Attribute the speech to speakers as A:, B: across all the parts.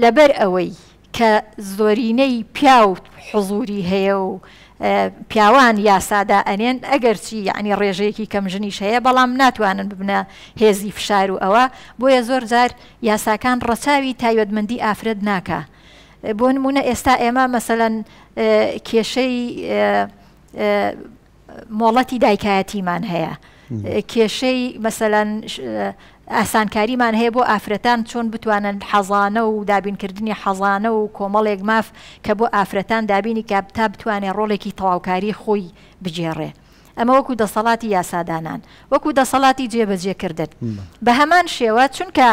A: لەبەر ئەوەی کە زۆرینەی پیا و حزوری هەیە و پیاوان یاسادا ئەنێن ئەگەرچی یعنی ڕێژەیەکی کەمژنیش هەیە بەڵام ناتوانن ببنە هێزی فشار و ئەوە بۆیە زۆر جار یاساکان ڕەچاوی تایبەتمەندی ئافرەت ناکە. بۆ نمونە ئێستا ئێمە مەسەەن کێشەی مۆڵەتی دایکایەتیمان هەیە. کێشەی مەسەەن ئاسانکاریمان هەیە بۆ ئافرەتان چۆن بتوانن حەزانە و دابینکردنی حەزانە و کۆمەڵێک ماف کە بۆ ئافرەتان دابینی کاب تا بتوانێت ڕۆڵێکی تەواوکاری خۆی بجێڕێ. ئەمە وەکو دەسەڵاتی یاسادانان وەکو دەسەڵاتی جێبەجێکردن بە هەمان شێوە چونکە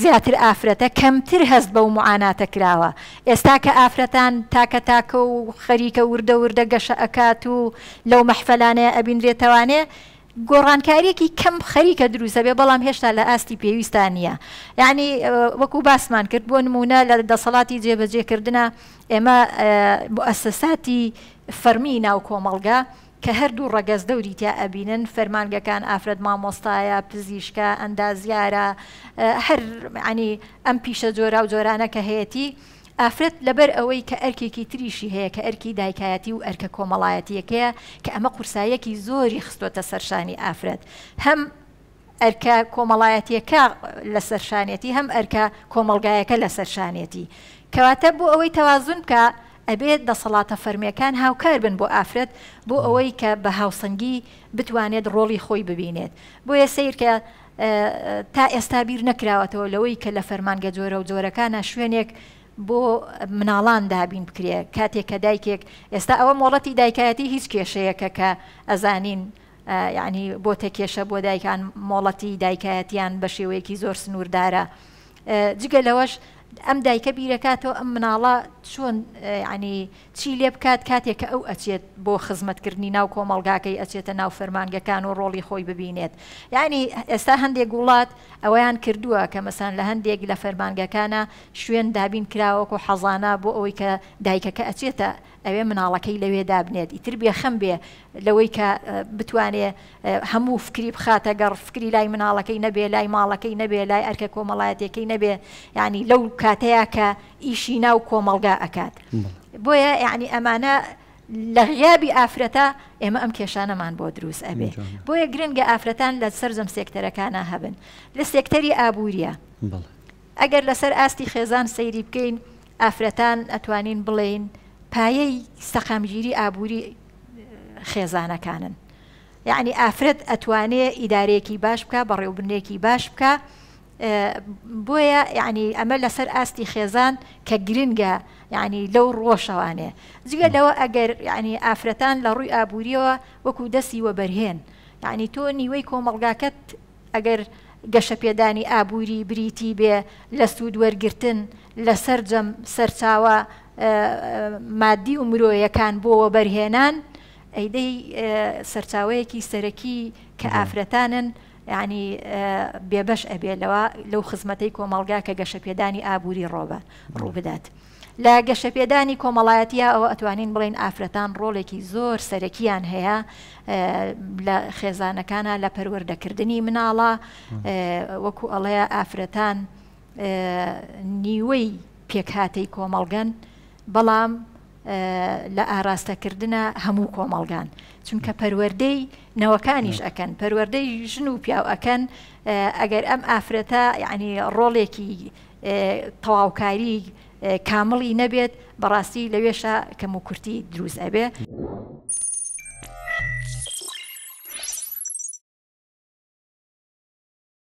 A: زیاتر ئافرەتە کەمتر هەست بەو معاناتە کراوە ئێستا کە ئافرەتان تاکە تاکە و خەریکە وردە وردە گەشە ئەکات و لەو مەحفەلانەیە ئەبینرێتەوانێ گۆڕانکاریەکی کەم خەریکە دروستە بێ بەڵام هێشتا لە ئاستی پێویستان نیە یعنی وەکو باسمان کرد بۆ نمونە لە دەسەڵاتی جێبەجێکردە ئێمە ئەسەساتی فەرمی ناو کۆمەڵگا کە هەردوو ڕەگەز دەوری تیا ئەبینن فەرمانگەکان ئافرەت مامۆستایە پزیشکە ئەندازیارە هەر عنی ئەم پیشە جۆرا و جۆرانە کە هەیەی ئافرەت لەبەر ئەوەی کە ئەرکێکی تریشی هەیە کە ئەرکی دایکایەتی و ئەرکە کۆمەڵایەتیەکەیە کە ئەمە قورسایەکی زۆری خستۆتە سەرشانی ئافرەت هەم ئەرکە کۆمەڵایەتیەکە لە سەرشانێتی هەم ئەرکە کۆمەلگایەکە لە سەرشانێتی کەواتە بۆ ئەوەی تەوازون کە ئەبێت دەسەڵاتە فەرمیەکان هاوکار بن بۆ ئافرەت بۆ ئەوەی کە بە هاوسنگی بتوانێت ڕۆڵی خۆی ببینێت بۆیە سیر کە تا ئێستا بیر نەکراوەتەوە لەوەی کە لە فەرمانگە جۆرە و جۆرەکانە شوێنێک بۆ مناڵان دابین بکرێ کاتێک کە دایکێک ئێستا ئەوە مۆڵەتی دایکایەتی هیچ کێشەیەکە کە ئەزانین یعنی بۆ تێکێشە بۆ دایکان مۆڵەتی دایکایەتیان بە شێوەیەکی زۆر سنووردارە جگە لەوەش ئەم دایکە بیرەکاتەوە ئەم مناڵە چۆن ینی چی لێ بکات کاتێک کە ئەو ئەچێت بۆ خزمەتکردنی ناو کۆمەلگاکەی ئەچێتە ناو فەرمانگەکان و ڕۆڵی خۆی ببینێت یعنی ئێستا هەندێک وڵات ئەویان کردووە کە مەسان لە هەندێک لە فەرمانگەکانە شوێن دابین کراوەکو حەزانە بۆ ئەوەی کە دایکەکە ئەچێتە ئەوێ مناڵەکەی لەوێ دابنێت ئیتر بێخەم بێ لەوەی کە بتوانێ هەموو فکری بخاتە گەڕ فکری لای مناڵەکەی نەبێ لای ماڵەکەی نەبێ لای ئەرکە کۆمەڵایەتەکەی نەبێ ینی لەو کاتەیە کە ئیشی ناو کۆمەلگا ئەکات بۆیە یعنی ئەمانە لە غیابی ئافرەتە ئێمە ئەم کێشانەمان بۆ دروست ئەبێ بۆیە گرنگە ئافرەتان لە سەررجەم سێکتەرەکانە هەبن لە سێکتەری ئابوووریە ئەگەر لەسەر ئاستی خێزان سەیری بکەین ئافرەتان ئەتوانین بڵین پایەی سەقامگیری ئابووری خێزانەکانن یعنی ئافرەت ئەتوانێت ئیدارەیەکی باش بکە بە ڕێوبنێکی باش بکە بۆیە یعنی ئەمە لەسەر ئاستی خێزان کە گرنگە یعنی لەو ڕۆژەوانێ جگە لەوە ئەگەر یعنی ئافرەتان لە ڕووی ئابوووریەوە وەکو دەستی وە بەرهێن یعنی تۆ نیوەی کۆمەڵگاکەت ئەگەر گەشە پێدانی ئابووری بریتی بێ لە سوود وەرگتن لەسەر جەم سەرچاوە مادی و مرۆیەکان بۆەوە بەرهێنان ئەیدەی سەرچاوەیەکی سەرەکی کە ئافرەتانن ینی بێبەش ئەبێلەوە لەو خزمەتەی کۆمەڵگا کە گەشەپێدانی ئابووری ڕۆبە ڕوو بدات. لە گەشەپێدانی کۆمەڵایەتە ئەوە ئەتوانین بڵین ئافرەتان ڕۆڵێکی زۆر سەرەکیان هەیە لە خێزانەکانە لە پەروەردەکردنی مناڵە وەکو ئەڵەیە ئافرەتان نیوەی پێکهاتەی کۆمەڵگەن بەڵام لە ئاراستەکردە هەموو کۆمەڵگان چونکە پەروەردەی نەوەکانیش ئەەکەن پەروەردەی ژن و پیاو ئەەکەن ئەگەر ئەم ئافرەتە یعنی ڕۆڵێکی تەواوکاری کامڵی نەبێت بەڕاستی لەوێشە کەم و کورتی دروست ئەبێ.